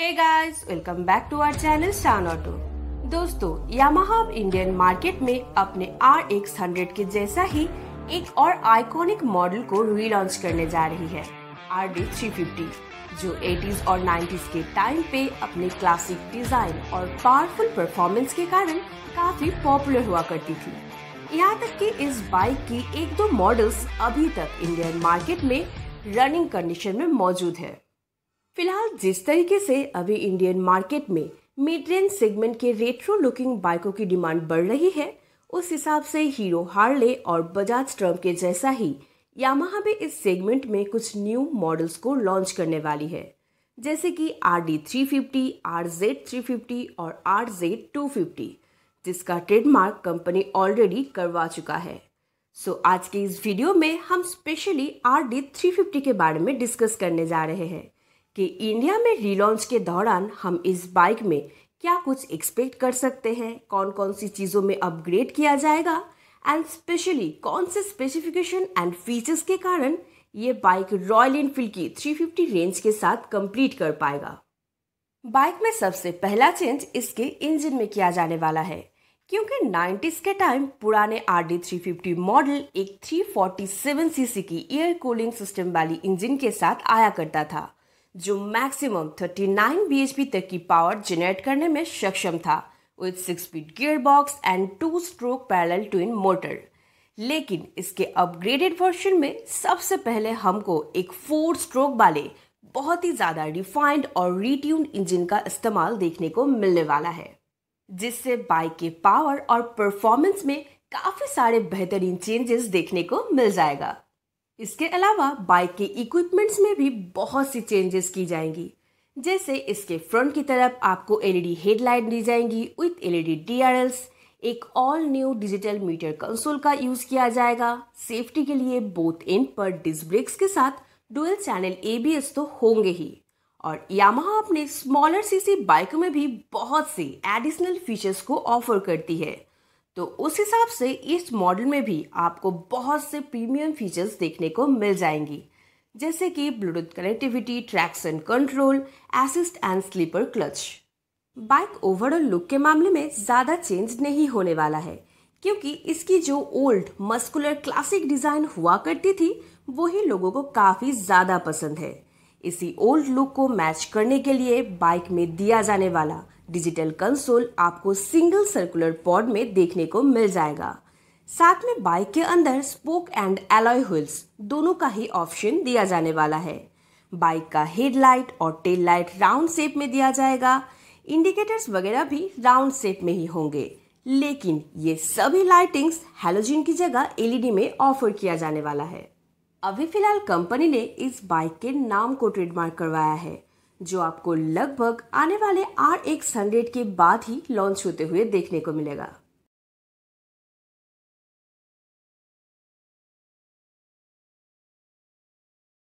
hey guys welcome back to our channel Shaan auto दोस्तों Yamaha Indian market में अपने are x hundred के जैसा ही एक और आइकॉनिक मॉडल को रीलॉन्च करने जा रही है आर डी थ्री फिफ्टी जो एटीज और नाइन्टीज के टाइम पे अपने क्लासिक डिजाइन और पावरफुल परफॉर्मेंस के कारण काफी पॉपुलर हुआ करती थी यहाँ तक कि इस बाइक की एक दो मॉडल्स अभी तक इंडियन मार्केट में रनिंग कंडीशन में मौजूद है फिलहाल जिस तरीके से अभी इंडियन मार्केट में मिड रेंज सेगमेंट के रेट्रो लुकिंग बाइकों की डिमांड बढ़ रही है उस हिसाब से हीरो हार्ले और बजाज ट्रम के जैसा ही यामाहा भी इस सेगमेंट में कुछ न्यू मॉडल्स को लॉन्च करने वाली है जैसे कि R D three fifty R Z three fifty और आर जेड टू फिफ्टी जिसका ट्रेडमार्क कंपनी ऑलरेडी करवा चुका है सो आज के इस वीडियो में हम specially R D three fifty के बारे में डिस्कस करने जा रहे हैं कि इंडिया में रिलॉन्च के दौरान हम इस बाइक में क्या कुछ एक्सपेक्ट कर सकते हैं कौन कौन सी चीज़ों में अपग्रेड किया जाएगा एंड स्पेशली कौन से स्पेसिफिकेशन एंड फीचर्स के कारण ये बाइक रॉयल इनफील्ड की 350 रेंज के साथ कंप्लीट कर पाएगा बाइक में सबसे पहला चेंज इसके इंजन में किया जाने वाला है क्योंकि 90s के टाइम पुराने आर डी थ्री मॉडल एक 347 सीसी की एयर कूलिंग सिस्टम वाली इंजन के साथ आया करता था जो मैक्सिमम 39 bhp तक की पावर जनरेट करने में सक्षम था with six speed gear box and two stroke parallel twin motor लेकिन इसके अपग्रेडेड वर्जन में सबसे पहले हमको एक फोर स्ट्रोक वाले बहुत ही ज़्यादा रिफाइंड और रीट्यून इंजन का इस्तेमाल देखने को मिलने वाला है जिससे बाइक के पावर और परफॉर्मेंस में काफ़ी सारे बेहतरीन चेंजेस देखने को मिल जाएगा इसके अलावा बाइक के इक्विपमेंट्स में भी बहुत सी चेंजेस की जाएंगी जैसे इसके फ्रंट की तरफ आपको एलईडी हेडलाइट दी जाएंगी विथ एलईडी डीआरएल्स एक all new digital meter console का यूज किया जाएगा सेफ्टी के लिए बोथ एंड पर डिस्क ब्रेक्स के साथ डुअल चैनल एबीएस तो होंगे ही और यामाहा अपने स्मॉलर सीसी बाइक में भी बहुत से एडिशनल फीचर्स को ऑफर करती है तो उस हिसाब से इस मॉडल में भी आपको बहुत से प्रीमियम फीचर्स देखने को मिल जाएंगी जैसे कि Bluetooth connectivity tracks and control assist and slipper clutch bike overall look के मामले में ज़्यादा चेंज नहीं होने वाला है क्योंकि इसकी जो ओल्ड मस्कुलर क्लासिक डिज़ाइन हुआ करती थी वो ही लोगों को काफ़ी ज़्यादा पसंद है इसी ओल्ड लुक को मैच करने के लिए बाइक में दिया जाने वाला डिजिटल कंसोल आपको सिंगल सर्कुलर पॉड में देखने को मिल जाएगा साथ में बाइक के अंदर स्पोक एंड एलॉय व्हील्स दोनों का ही ऑप्शन दिया जाने वाला है बाइक का हेडलाइट और टेल लाइट राउंड शेप में दिया जाएगा इंडिकेटर्स वगैरह भी राउंड शेप में ही होंगे लेकिन ये सभी लाइटिंग्स हेलोजिन की जगह एलईडी e में ऑफर किया जाने वाला है अभी फिलहाल कंपनी ने इस बाइक के नाम को ट्रेडमार्क करवाया है जो आपको लगभग आने वाले आर एक्स हंड्रेड के बाद ही लॉन्च होते हुए देखने को मिलेगा